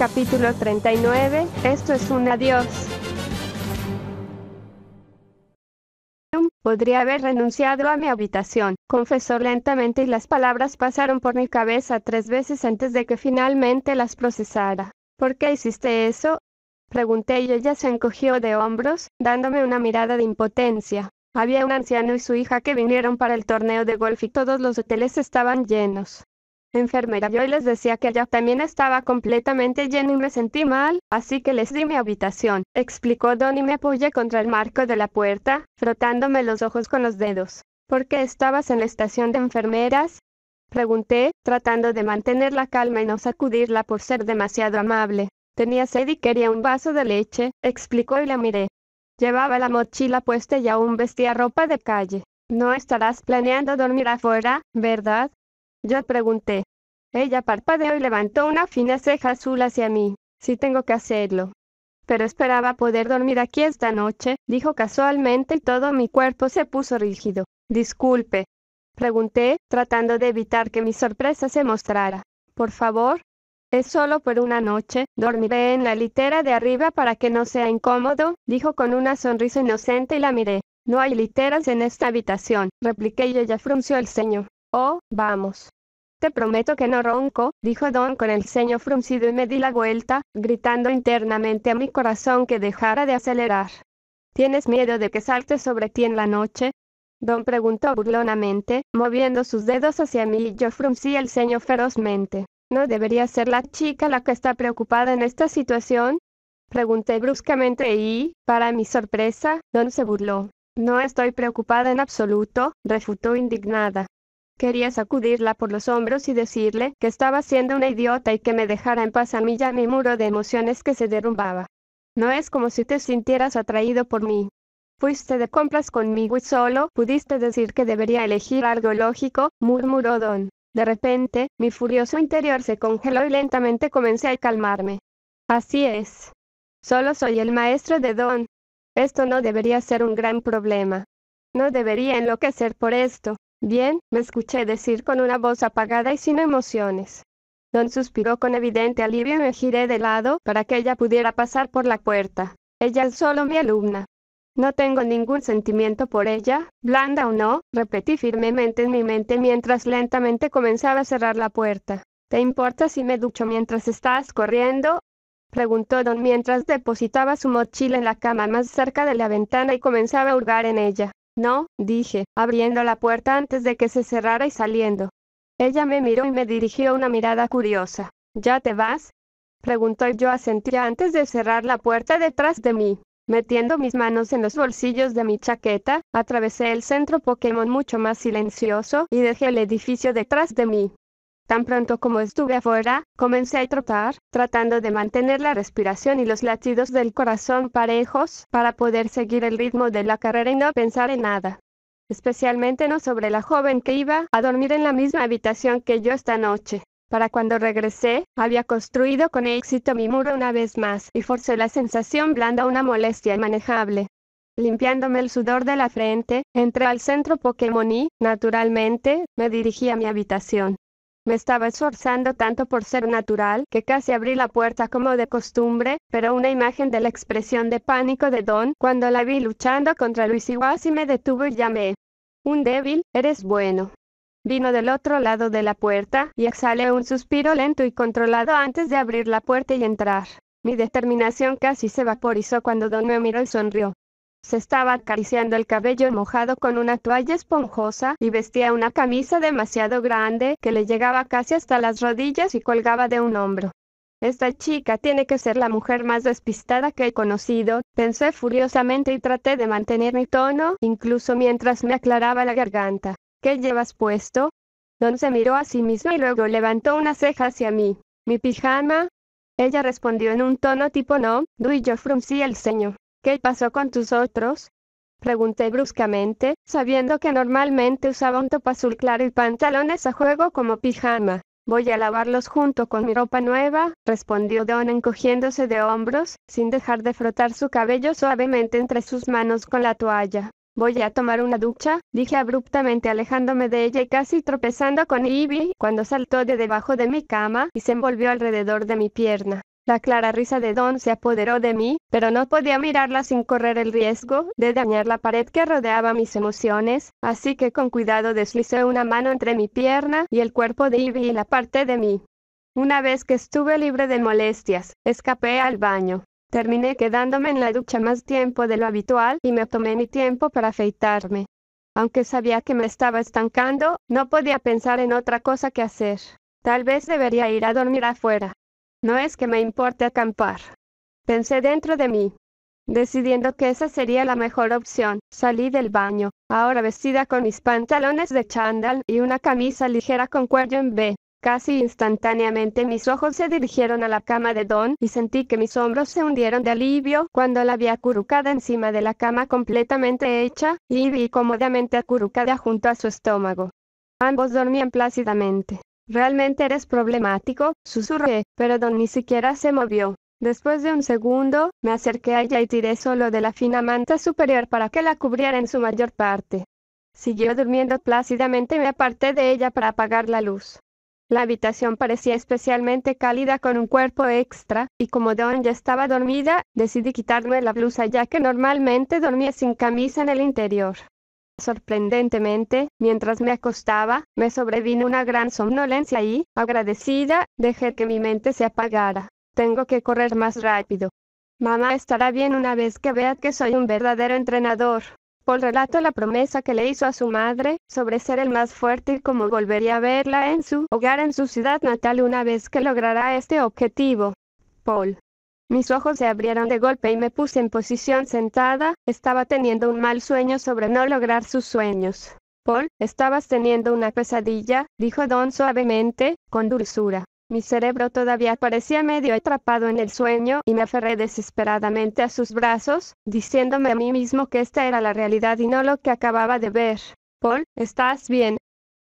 capítulo 39, esto es un adiós. Podría haber renunciado a mi habitación, confesó lentamente y las palabras pasaron por mi cabeza tres veces antes de que finalmente las procesara. ¿Por qué hiciste eso? Pregunté y ella se encogió de hombros, dándome una mirada de impotencia. Había un anciano y su hija que vinieron para el torneo de golf y todos los hoteles estaban llenos enfermera. Yo les decía que ella también estaba completamente llena y me sentí mal, así que les di mi habitación, explicó Don y me apoyé contra el marco de la puerta, frotándome los ojos con los dedos. ¿Por qué estabas en la estación de enfermeras? Pregunté, tratando de mantener la calma y no sacudirla por ser demasiado amable. Tenía sed y quería un vaso de leche, explicó y la miré. Llevaba la mochila puesta y aún vestía ropa de calle. No estarás planeando dormir afuera, ¿verdad? Yo pregunté. Ella parpadeó y levantó una fina ceja azul hacia mí. Sí tengo que hacerlo. Pero esperaba poder dormir aquí esta noche, dijo casualmente y todo mi cuerpo se puso rígido. Disculpe. Pregunté, tratando de evitar que mi sorpresa se mostrara. Por favor. Es solo por una noche, dormiré en la litera de arriba para que no sea incómodo, dijo con una sonrisa inocente y la miré. No hay literas en esta habitación, repliqué y ella frunció el ceño. Oh, vamos. Te prometo que no ronco, dijo Don con el ceño fruncido y me di la vuelta, gritando internamente a mi corazón que dejara de acelerar. ¿Tienes miedo de que salte sobre ti en la noche? Don preguntó burlonamente, moviendo sus dedos hacia mí y yo fruncí el ceño ferozmente. ¿No debería ser la chica la que está preocupada en esta situación? Pregunté bruscamente y, para mi sorpresa, Don se burló. No estoy preocupada en absoluto, refutó indignada. Quería sacudirla por los hombros y decirle que estaba siendo una idiota y que me dejara en paz a mí ya mi muro de emociones que se derrumbaba. No es como si te sintieras atraído por mí. Fuiste de compras conmigo y solo pudiste decir que debería elegir algo lógico, murmuró Don. De repente, mi furioso interior se congeló y lentamente comencé a calmarme. Así es. Solo soy el maestro de Don. Esto no debería ser un gran problema. No debería enloquecer por esto. Bien, me escuché decir con una voz apagada y sin emociones. Don suspiró con evidente alivio y me giré de lado para que ella pudiera pasar por la puerta. Ella es solo mi alumna. No tengo ningún sentimiento por ella, blanda o no, repetí firmemente en mi mente mientras lentamente comenzaba a cerrar la puerta. ¿Te importa si me ducho mientras estás corriendo? preguntó Don mientras depositaba su mochila en la cama más cerca de la ventana y comenzaba a hurgar en ella. No, dije, abriendo la puerta antes de que se cerrara y saliendo. Ella me miró y me dirigió una mirada curiosa. ¿Ya te vas? Preguntó yo a asentía antes de cerrar la puerta detrás de mí. Metiendo mis manos en los bolsillos de mi chaqueta, atravesé el centro Pokémon mucho más silencioso y dejé el edificio detrás de mí. Tan pronto como estuve afuera, comencé a trotar, tratando de mantener la respiración y los latidos del corazón parejos para poder seguir el ritmo de la carrera y no pensar en nada. Especialmente no sobre la joven que iba a dormir en la misma habitación que yo esta noche. Para cuando regresé, había construido con éxito mi muro una vez más y forcé la sensación blanda a una molestia inmanejable limpiándome el sudor de la frente, entré al centro Pokémon y, naturalmente, me dirigí a mi habitación. Me estaba esforzando tanto por ser natural que casi abrí la puerta como de costumbre, pero una imagen de la expresión de pánico de Don cuando la vi luchando contra Luis y me detuvo y llamé. Un débil, eres bueno. Vino del otro lado de la puerta y exhalé un suspiro lento y controlado antes de abrir la puerta y entrar. Mi determinación casi se vaporizó cuando Don me miró y sonrió. Se estaba acariciando el cabello mojado con una toalla esponjosa y vestía una camisa demasiado grande que le llegaba casi hasta las rodillas y colgaba de un hombro. Esta chica tiene que ser la mujer más despistada que he conocido, pensé furiosamente y traté de mantener mi tono, incluso mientras me aclaraba la garganta. ¿Qué llevas puesto? Don se miró a sí mismo y luego levantó una ceja hacia mí. ¿Mi pijama? Ella respondió en un tono tipo no, du y yo fruncí el ceño. ¿Qué pasó con tus otros? Pregunté bruscamente, sabiendo que normalmente usaba un top azul claro y pantalones a juego como pijama. Voy a lavarlos junto con mi ropa nueva, respondió Don encogiéndose de hombros, sin dejar de frotar su cabello suavemente entre sus manos con la toalla. Voy a tomar una ducha, dije abruptamente alejándome de ella y casi tropezando con Ivy, cuando saltó de debajo de mi cama y se envolvió alrededor de mi pierna. La clara risa de Don se apoderó de mí, pero no podía mirarla sin correr el riesgo de dañar la pared que rodeaba mis emociones, así que con cuidado deslicé una mano entre mi pierna y el cuerpo de Ivy y la parte de mí. Una vez que estuve libre de molestias, escapé al baño. Terminé quedándome en la ducha más tiempo de lo habitual y me tomé mi tiempo para afeitarme. Aunque sabía que me estaba estancando, no podía pensar en otra cosa que hacer. Tal vez debería ir a dormir afuera. No es que me importe acampar. Pensé dentro de mí. Decidiendo que esa sería la mejor opción, salí del baño, ahora vestida con mis pantalones de chándal y una camisa ligera con cuello en B. Casi instantáneamente mis ojos se dirigieron a la cama de Don y sentí que mis hombros se hundieron de alivio cuando la vi acurrucada encima de la cama completamente hecha, y vi cómodamente acurrucada junto a su estómago. Ambos dormían plácidamente. Realmente eres problemático, susurré, pero Don ni siquiera se movió. Después de un segundo, me acerqué a ella y tiré solo de la fina manta superior para que la cubriera en su mayor parte. Siguió durmiendo plácidamente y me aparté de ella para apagar la luz. La habitación parecía especialmente cálida con un cuerpo extra, y como Don ya estaba dormida, decidí quitarme la blusa ya que normalmente dormía sin camisa en el interior. Sorprendentemente, mientras me acostaba, me sobrevino una gran somnolencia y, agradecida, dejé que mi mente se apagara. Tengo que correr más rápido. Mamá estará bien una vez que vea que soy un verdadero entrenador. Paul relató la promesa que le hizo a su madre sobre ser el más fuerte y cómo volvería a verla en su hogar en su ciudad natal una vez que lograra este objetivo. Paul mis ojos se abrieron de golpe y me puse en posición sentada, estaba teniendo un mal sueño sobre no lograr sus sueños. Paul, estabas teniendo una pesadilla, dijo Don suavemente, con dulzura. Mi cerebro todavía parecía medio atrapado en el sueño y me aferré desesperadamente a sus brazos, diciéndome a mí mismo que esta era la realidad y no lo que acababa de ver. Paul, ¿estás bien?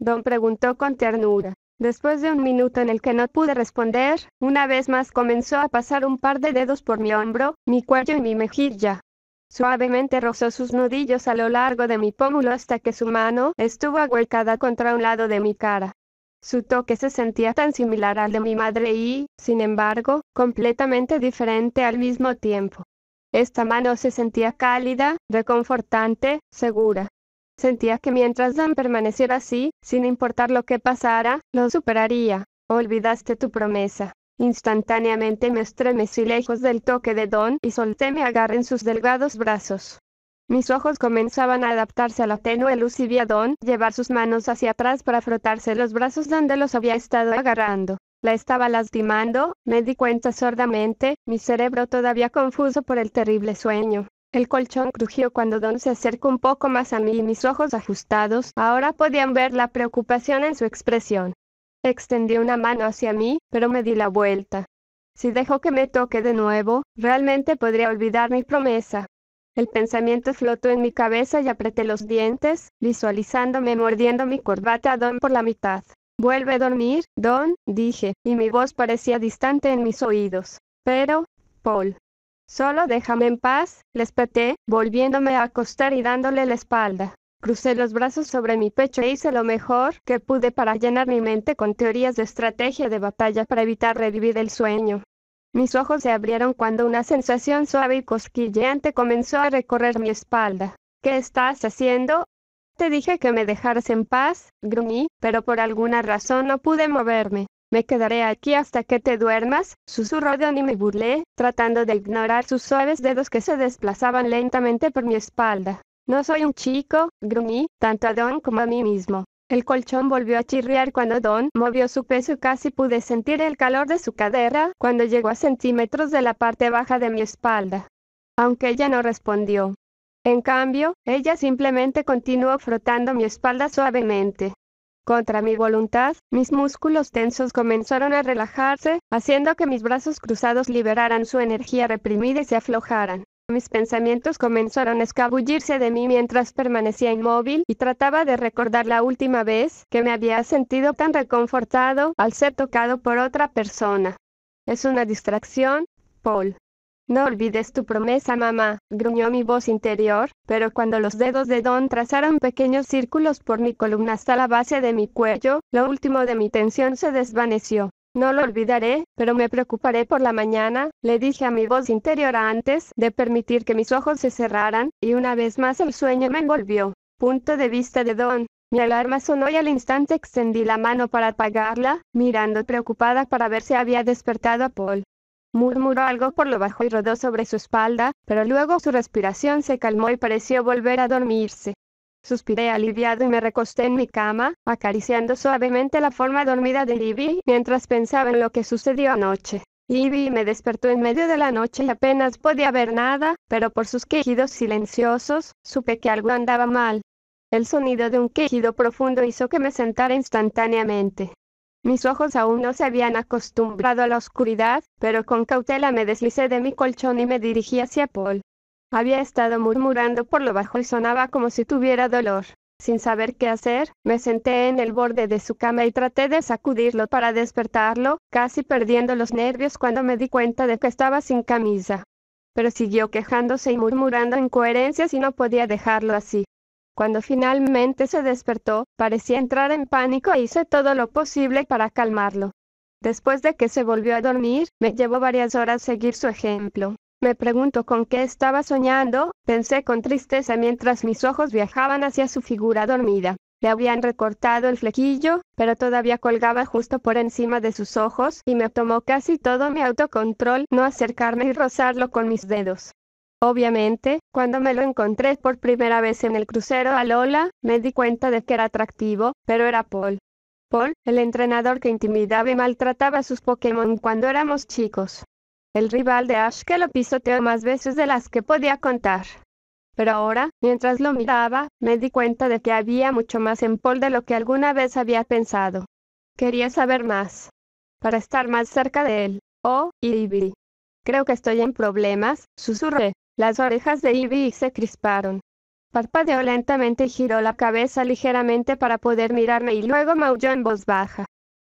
Don preguntó con ternura. Después de un minuto en el que no pude responder, una vez más comenzó a pasar un par de dedos por mi hombro, mi cuello y mi mejilla. Suavemente rozó sus nudillos a lo largo de mi pómulo hasta que su mano estuvo ahuecada contra un lado de mi cara. Su toque se sentía tan similar al de mi madre y, sin embargo, completamente diferente al mismo tiempo. Esta mano se sentía cálida, reconfortante, segura. Sentía que mientras Dan permaneciera así, sin importar lo que pasara, lo superaría. Olvidaste tu promesa. Instantáneamente me estremecí lejos del toque de Don y solté mi agarre en sus delgados brazos. Mis ojos comenzaban a adaptarse a la tenue luz y vi a Don llevar sus manos hacia atrás para frotarse los brazos donde los había estado agarrando. La estaba lastimando, me di cuenta sordamente, mi cerebro todavía confuso por el terrible sueño. El colchón crujió cuando Don se acercó un poco más a mí y mis ojos ajustados ahora podían ver la preocupación en su expresión. Extendió una mano hacia mí, pero me di la vuelta. Si dejo que me toque de nuevo, realmente podría olvidar mi promesa. El pensamiento flotó en mi cabeza y apreté los dientes, visualizándome mordiendo mi corbata a Don por la mitad. Vuelve a dormir, Don, dije, y mi voz parecía distante en mis oídos. Pero, Paul, Solo déjame en paz, le espeté, volviéndome a acostar y dándole la espalda. Crucé los brazos sobre mi pecho e hice lo mejor que pude para llenar mi mente con teorías de estrategia de batalla para evitar revivir el sueño. Mis ojos se abrieron cuando una sensación suave y cosquilleante comenzó a recorrer mi espalda. ¿Qué estás haciendo? Te dije que me dejaras en paz, gruñí, pero por alguna razón no pude moverme. Me quedaré aquí hasta que te duermas, susurró Don y me burlé, tratando de ignorar sus suaves dedos que se desplazaban lentamente por mi espalda. No soy un chico, gruñí, tanto a Don como a mí mismo. El colchón volvió a chirriar cuando Don movió su peso y casi pude sentir el calor de su cadera cuando llegó a centímetros de la parte baja de mi espalda. Aunque ella no respondió. En cambio, ella simplemente continuó frotando mi espalda suavemente. Contra mi voluntad, mis músculos tensos comenzaron a relajarse, haciendo que mis brazos cruzados liberaran su energía reprimida y se aflojaran. Mis pensamientos comenzaron a escabullirse de mí mientras permanecía inmóvil y trataba de recordar la última vez que me había sentido tan reconfortado al ser tocado por otra persona. Es una distracción, Paul. No olvides tu promesa, mamá, gruñó mi voz interior, pero cuando los dedos de Don trazaron pequeños círculos por mi columna hasta la base de mi cuello, lo último de mi tensión se desvaneció. No lo olvidaré, pero me preocuparé por la mañana, le dije a mi voz interior antes de permitir que mis ojos se cerraran, y una vez más el sueño me envolvió. Punto de vista de Don. Mi alarma sonó y al instante extendí la mano para apagarla, mirando preocupada para ver si había despertado a Paul. Murmuró algo por lo bajo y rodó sobre su espalda, pero luego su respiración se calmó y pareció volver a dormirse. Suspiré aliviado y me recosté en mi cama, acariciando suavemente la forma dormida de Libby mientras pensaba en lo que sucedió anoche. Libby me despertó en medio de la noche y apenas podía ver nada, pero por sus quejidos silenciosos, supe que algo andaba mal. El sonido de un quejido profundo hizo que me sentara instantáneamente. Mis ojos aún no se habían acostumbrado a la oscuridad, pero con cautela me deslicé de mi colchón y me dirigí hacia Paul. Había estado murmurando por lo bajo y sonaba como si tuviera dolor. Sin saber qué hacer, me senté en el borde de su cama y traté de sacudirlo para despertarlo, casi perdiendo los nervios cuando me di cuenta de que estaba sin camisa. Pero siguió quejándose y murmurando incoherencias y no podía dejarlo así. Cuando finalmente se despertó, parecía entrar en pánico e hice todo lo posible para calmarlo. Después de que se volvió a dormir, me llevó varias horas seguir su ejemplo. Me pregunto con qué estaba soñando, pensé con tristeza mientras mis ojos viajaban hacia su figura dormida. Le habían recortado el flequillo, pero todavía colgaba justo por encima de sus ojos, y me tomó casi todo mi autocontrol no acercarme y rozarlo con mis dedos. Obviamente, cuando me lo encontré por primera vez en el crucero a Lola, me di cuenta de que era atractivo, pero era Paul. Paul, el entrenador que intimidaba y maltrataba a sus Pokémon cuando éramos chicos. El rival de Ash que lo pisoteó más veces de las que podía contar. Pero ahora, mientras lo miraba, me di cuenta de que había mucho más en Paul de lo que alguna vez había pensado. Quería saber más. Para estar más cerca de él. Oh, Ivy. Creo que estoy en problemas, susurré. Las orejas de Ivy se crisparon. Parpadeó lentamente y giró la cabeza ligeramente para poder mirarme y luego maulló en voz baja.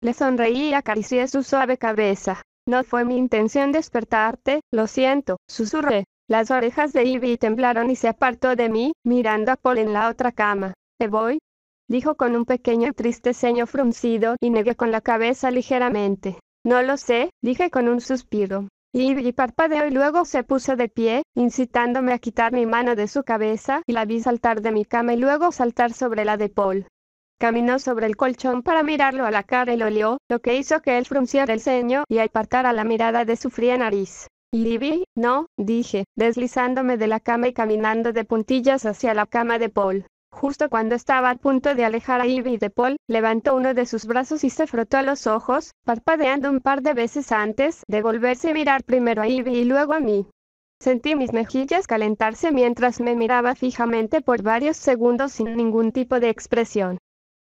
Le sonreí y acaricié su suave cabeza. No fue mi intención despertarte, lo siento, susurré. Las orejas de Ivy temblaron y se apartó de mí, mirando a Paul en la otra cama. ¿Te voy? Dijo con un pequeño y triste ceño fruncido y negué con la cabeza ligeramente. No lo sé, dije con un suspiro. Y, parpadeó y luego se puso de pie, incitándome a quitar mi mano de su cabeza, y la vi saltar de mi cama y luego saltar sobre la de Paul. Caminó sobre el colchón para mirarlo a la cara y lo olió, lo que hizo que él frunciera el ceño y apartara la mirada de su fría nariz. Libby, no, dije, deslizándome de la cama y caminando de puntillas hacia la cama de Paul. Justo cuando estaba a punto de alejar a Ivy de Paul, levantó uno de sus brazos y se frotó los ojos, parpadeando un par de veces antes de volverse a mirar primero a Ivy y luego a mí. Sentí mis mejillas calentarse mientras me miraba fijamente por varios segundos sin ningún tipo de expresión.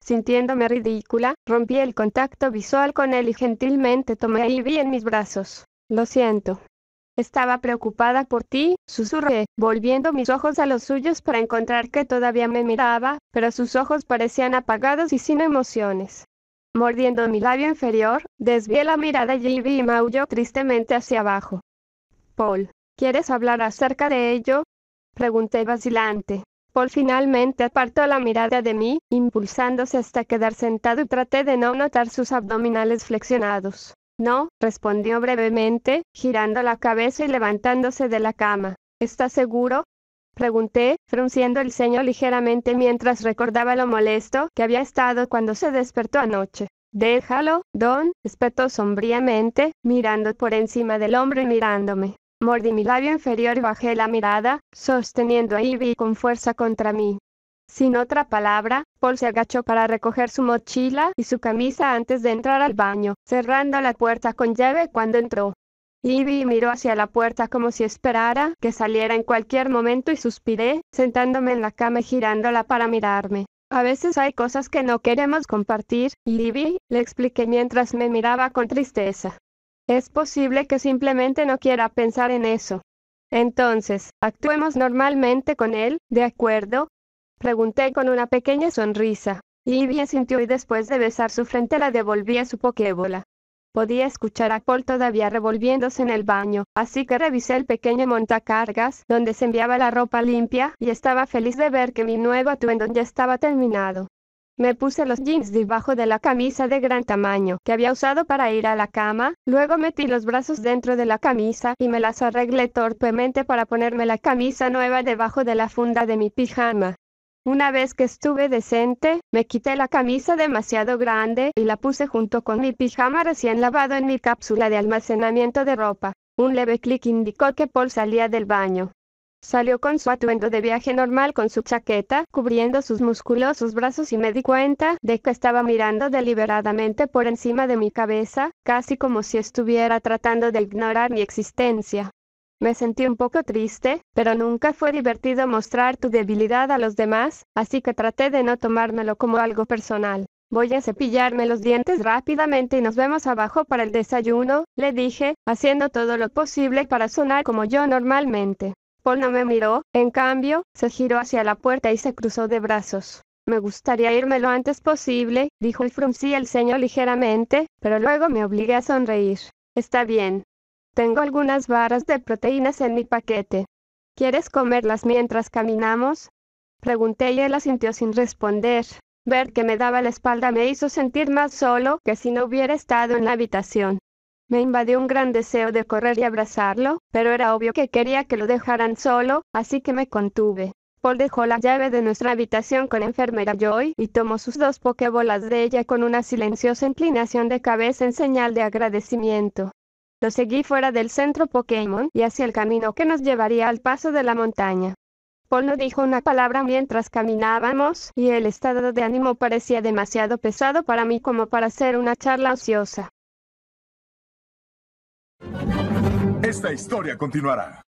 Sintiéndome ridícula, rompí el contacto visual con él y gentilmente tomé a Ivy en mis brazos. Lo siento, estaba preocupada por ti, susurré, volviendo mis ojos a los suyos para encontrar que todavía me miraba, pero sus ojos parecían apagados y sin emociones. Mordiendo mi labio inferior, desvié la mirada y vi y maulló tristemente hacia abajo. Paul, ¿quieres hablar acerca de ello? Pregunté vacilante. Paul finalmente apartó la mirada de mí, impulsándose hasta quedar sentado y traté de no notar sus abdominales flexionados. No, respondió brevemente, girando la cabeza y levantándose de la cama. ¿Estás seguro? Pregunté, frunciendo el ceño ligeramente mientras recordaba lo molesto que había estado cuando se despertó anoche. Déjalo, Don, espetó sombríamente, mirando por encima del hombro y mirándome. Mordí mi labio inferior y bajé la mirada, sosteniendo a Ivy con fuerza contra mí. Sin otra palabra, Paul se agachó para recoger su mochila y su camisa antes de entrar al baño, cerrando la puerta con llave cuando entró. Libby miró hacia la puerta como si esperara que saliera en cualquier momento y suspiré, sentándome en la cama y girándola para mirarme. A veces hay cosas que no queremos compartir, Libby, le expliqué mientras me miraba con tristeza. Es posible que simplemente no quiera pensar en eso. Entonces, actuemos normalmente con él, ¿de acuerdo? Pregunté con una pequeña sonrisa. Livia sintió y después de besar su frente la devolví a su pokébola. Podía escuchar a Paul todavía revolviéndose en el baño, así que revisé el pequeño montacargas donde se enviaba la ropa limpia y estaba feliz de ver que mi nuevo atuendo ya estaba terminado. Me puse los jeans debajo de la camisa de gran tamaño que había usado para ir a la cama, luego metí los brazos dentro de la camisa y me las arreglé torpemente para ponerme la camisa nueva debajo de la funda de mi pijama. Una vez que estuve decente, me quité la camisa demasiado grande y la puse junto con mi pijama recién lavado en mi cápsula de almacenamiento de ropa. Un leve clic indicó que Paul salía del baño. Salió con su atuendo de viaje normal con su chaqueta, cubriendo sus musculosos brazos y me di cuenta de que estaba mirando deliberadamente por encima de mi cabeza, casi como si estuviera tratando de ignorar mi existencia. Me sentí un poco triste, pero nunca fue divertido mostrar tu debilidad a los demás, así que traté de no tomármelo como algo personal. Voy a cepillarme los dientes rápidamente y nos vemos abajo para el desayuno, le dije, haciendo todo lo posible para sonar como yo normalmente. Paul no me miró, en cambio, se giró hacia la puerta y se cruzó de brazos. Me gustaría irme lo antes posible, dijo y fruncí el ceño ligeramente, pero luego me obligué a sonreír. Está bien, tengo algunas barras de proteínas en mi paquete. ¿Quieres comerlas mientras caminamos? Pregunté y él sintió sin responder. Ver que me daba la espalda me hizo sentir más solo que si no hubiera estado en la habitación. Me invadió un gran deseo de correr y abrazarlo, pero era obvio que quería que lo dejaran solo, así que me contuve. Paul dejó la llave de nuestra habitación con enfermera Joy y tomó sus dos pokebolas de ella con una silenciosa inclinación de cabeza en señal de agradecimiento. Lo seguí fuera del centro Pokémon y hacia el camino que nos llevaría al paso de la montaña. Paul no dijo una palabra mientras caminábamos y el estado de ánimo parecía demasiado pesado para mí como para hacer una charla ociosa. Esta historia continuará.